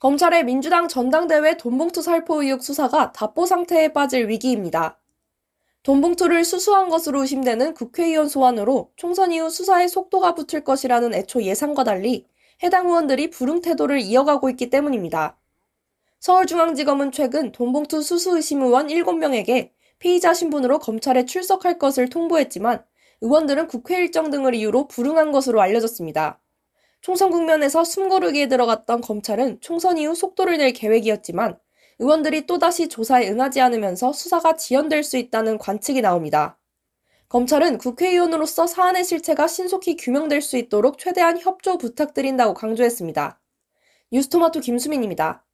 검찰의 민주당 전당대회 돈봉투 살포 의혹 수사가 답보 상태에 빠질 위기입니다. 돈봉투를 수수한 것으로 의심되는 국회의원 소환으로 총선 이후 수사에 속도가 붙을 것이라는 애초 예상과 달리 해당 의원들이 불응 태도를 이어가고 있기 때문입니다. 서울중앙지검은 최근 돈봉투 수수 의심 의원 7명에게 피의자 신분으로 검찰에 출석할 것을 통보했지만 의원들은 국회 일정 등을 이유로 불응한 것으로 알려졌습니다. 총선 국면에서 숨고르기에 들어갔던 검찰은 총선 이후 속도를 낼 계획이었지만 의원들이 또다시 조사에 응하지 않으면서 수사가 지연될 수 있다는 관측이 나옵니다. 검찰은 국회의원으로서 사안의 실체가 신속히 규명될 수 있도록 최대한 협조 부탁드린다고 강조했습니다. 뉴스토마토 김수민입니다.